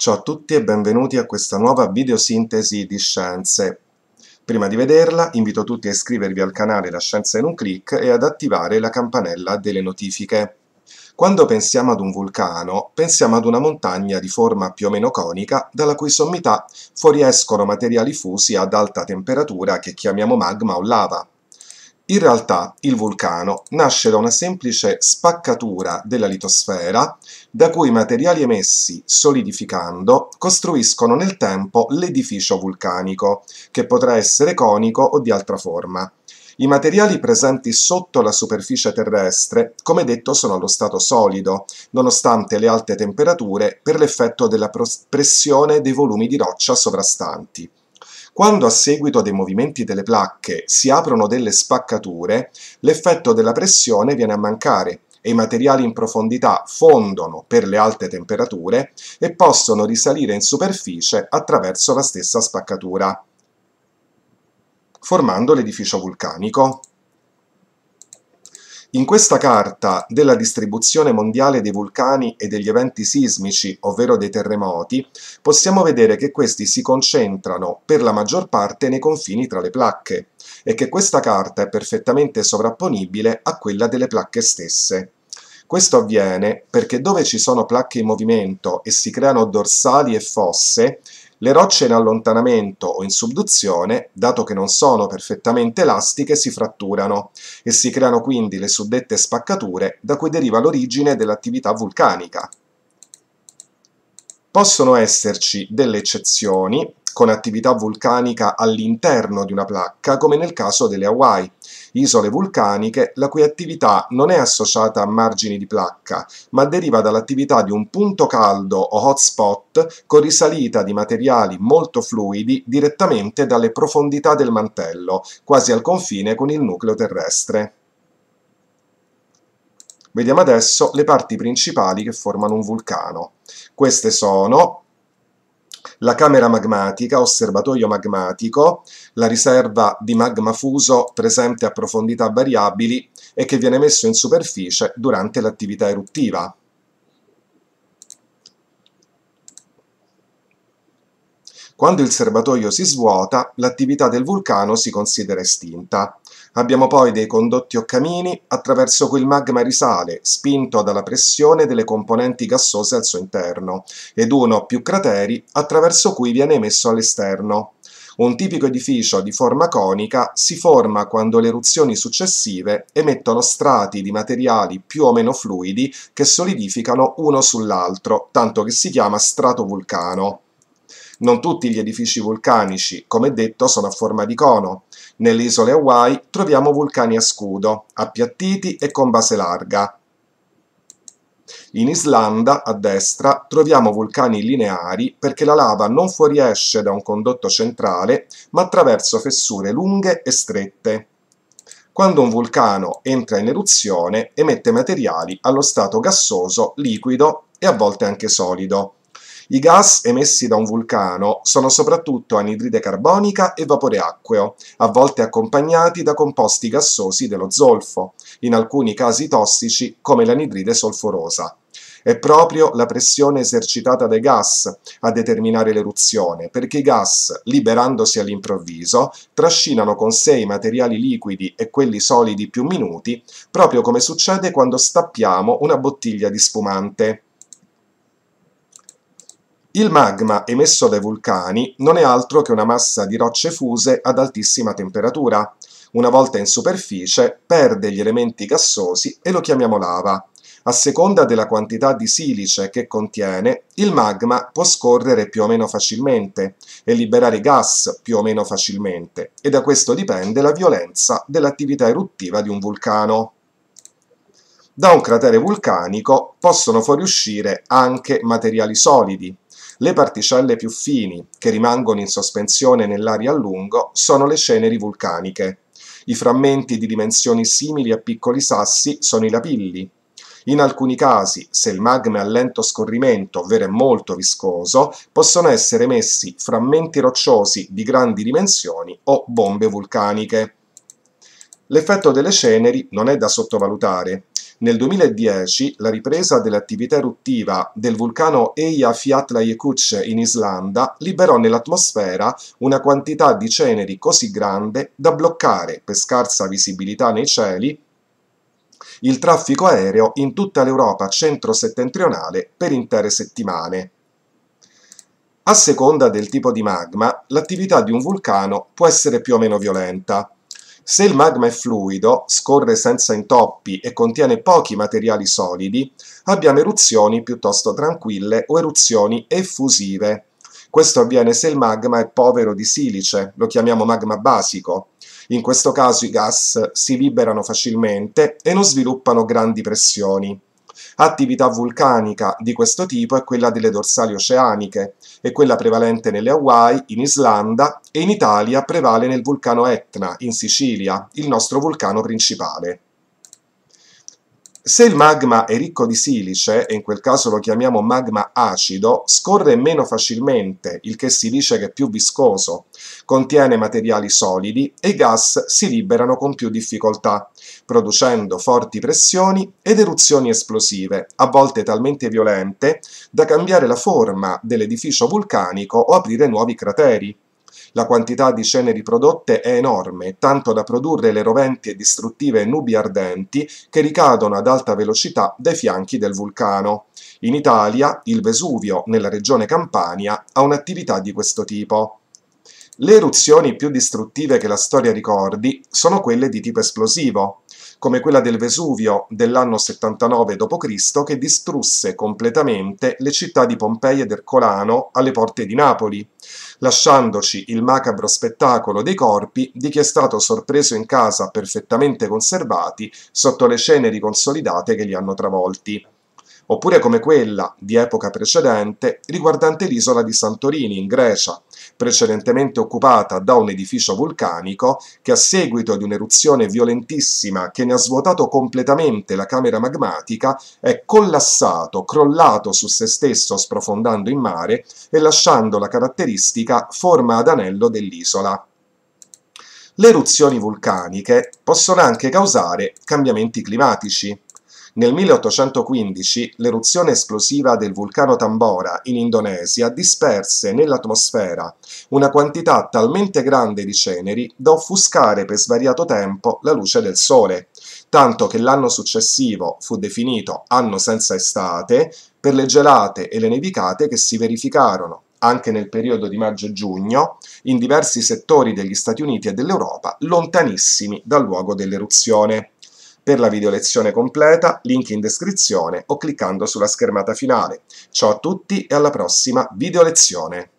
Ciao a tutti e benvenuti a questa nuova videosintesi di Scienze. Prima di vederla invito tutti a iscrivervi al canale La Scienza in un clic e ad attivare la campanella delle notifiche. Quando pensiamo ad un vulcano, pensiamo ad una montagna di forma più o meno conica, dalla cui sommità fuoriescono materiali fusi ad alta temperatura che chiamiamo magma o lava. In realtà il vulcano nasce da una semplice spaccatura della litosfera, da cui i materiali emessi solidificando costruiscono nel tempo l'edificio vulcanico, che potrà essere conico o di altra forma. I materiali presenti sotto la superficie terrestre, come detto, sono allo stato solido, nonostante le alte temperature per l'effetto della pressione dei volumi di roccia sovrastanti. Quando a seguito dei movimenti delle placche si aprono delle spaccature, l'effetto della pressione viene a mancare e i materiali in profondità fondono per le alte temperature e possono risalire in superficie attraverso la stessa spaccatura, formando l'edificio vulcanico. In questa carta della distribuzione mondiale dei vulcani e degli eventi sismici, ovvero dei terremoti, possiamo vedere che questi si concentrano per la maggior parte nei confini tra le placche e che questa carta è perfettamente sovrapponibile a quella delle placche stesse. Questo avviene perché dove ci sono placche in movimento e si creano dorsali e fosse, le rocce in allontanamento o in subduzione, dato che non sono perfettamente elastiche, si fratturano e si creano quindi le suddette spaccature da cui deriva l'origine dell'attività vulcanica. Possono esserci delle eccezioni con attività vulcanica all'interno di una placca, come nel caso delle Hawaii, isole vulcaniche, la cui attività non è associata a margini di placca, ma deriva dall'attività di un punto caldo o hotspot con risalita di materiali molto fluidi direttamente dalle profondità del mantello, quasi al confine con il nucleo terrestre. Vediamo adesso le parti principali che formano un vulcano. Queste sono la camera magmatica, osservatorio magmatico, la riserva di magma fuso presente a profondità variabili e che viene messo in superficie durante l'attività eruttiva. Quando il serbatoio si svuota, l'attività del vulcano si considera estinta. Abbiamo poi dei condotti o camini attraverso cui il magma risale, spinto dalla pressione delle componenti gassose al suo interno, ed uno o più crateri attraverso cui viene emesso all'esterno. Un tipico edificio di forma conica si forma quando le eruzioni successive emettono strati di materiali più o meno fluidi che solidificano uno sull'altro, tanto che si chiama stratovulcano. Non tutti gli edifici vulcanici, come detto, sono a forma di cono. Nelle isole Hawaii troviamo vulcani a scudo, appiattiti e con base larga. In Islanda, a destra, troviamo vulcani lineari perché la lava non fuoriesce da un condotto centrale, ma attraverso fessure lunghe e strette. Quando un vulcano entra in eruzione, emette materiali allo stato gassoso, liquido e a volte anche solido. I gas emessi da un vulcano sono soprattutto anidride carbonica e vapore acqueo, a volte accompagnati da composti gassosi dello zolfo, in alcuni casi tossici come l'anidride solforosa. È proprio la pressione esercitata dai gas a determinare l'eruzione, perché i gas, liberandosi all'improvviso, trascinano con sé i materiali liquidi e quelli solidi più minuti, proprio come succede quando stappiamo una bottiglia di spumante. Il magma emesso dai vulcani non è altro che una massa di rocce fuse ad altissima temperatura. Una volta in superficie perde gli elementi gassosi e lo chiamiamo lava. A seconda della quantità di silice che contiene, il magma può scorrere più o meno facilmente e liberare gas più o meno facilmente, e da questo dipende la violenza dell'attività eruttiva di un vulcano. Da un cratere vulcanico possono fuoriuscire anche materiali solidi, le particelle più fini, che rimangono in sospensione nell'aria a lungo, sono le ceneri vulcaniche. I frammenti di dimensioni simili a piccoli sassi sono i lapilli. In alcuni casi, se il magma è a lento scorrimento, ovvero è molto viscoso, possono essere emessi frammenti rocciosi di grandi dimensioni o bombe vulcaniche. L'effetto delle ceneri non è da sottovalutare nel 2010 la ripresa dell'attività eruttiva del vulcano Eyjafjallajökull in Islanda liberò nell'atmosfera una quantità di ceneri così grande da bloccare, per scarsa visibilità nei cieli, il traffico aereo in tutta l'Europa centro-settentrionale per intere settimane. A seconda del tipo di magma, l'attività di un vulcano può essere più o meno violenta. Se il magma è fluido, scorre senza intoppi e contiene pochi materiali solidi, abbiamo eruzioni piuttosto tranquille o eruzioni effusive. Questo avviene se il magma è povero di silice, lo chiamiamo magma basico. In questo caso i gas si liberano facilmente e non sviluppano grandi pressioni. Attività vulcanica di questo tipo è quella delle dorsali oceaniche, è quella prevalente nelle Hawaii, in Islanda e in Italia prevale nel vulcano Etna, in Sicilia, il nostro vulcano principale. Se il magma è ricco di silice, e in quel caso lo chiamiamo magma acido, scorre meno facilmente, il che si dice che è più viscoso, contiene materiali solidi e i gas si liberano con più difficoltà producendo forti pressioni ed eruzioni esplosive, a volte talmente violente da cambiare la forma dell'edificio vulcanico o aprire nuovi crateri. La quantità di ceneri prodotte è enorme, tanto da produrre le roventi e distruttive nubi ardenti che ricadono ad alta velocità dai fianchi del vulcano. In Italia, il Vesuvio, nella regione Campania, ha un'attività di questo tipo. Le eruzioni più distruttive che la storia ricordi sono quelle di tipo esplosivo come quella del Vesuvio dell'anno 79 d.C., che distrusse completamente le città di Pompei ed Ercolano alle porte di Napoli, lasciandoci il macabro spettacolo dei corpi di chi è stato sorpreso in casa perfettamente conservati sotto le ceneri consolidate che li hanno travolti oppure come quella di epoca precedente riguardante l'isola di Santorini in Grecia, precedentemente occupata da un edificio vulcanico che a seguito di un'eruzione violentissima che ne ha svuotato completamente la camera magmatica è collassato, crollato su se stesso sprofondando in mare e lasciando la caratteristica forma ad anello dell'isola. Le eruzioni vulcaniche possono anche causare cambiamenti climatici. Nel 1815 l'eruzione esplosiva del vulcano Tambora in Indonesia disperse nell'atmosfera una quantità talmente grande di ceneri da offuscare per svariato tempo la luce del sole, tanto che l'anno successivo fu definito anno senza estate per le gelate e le nevicate che si verificarono anche nel periodo di maggio e giugno, in diversi settori degli Stati Uniti e dell'Europa, lontanissimi dal luogo dell'eruzione. Per la videolezione completa, link in descrizione o cliccando sulla schermata finale. Ciao a tutti e alla prossima videolezione!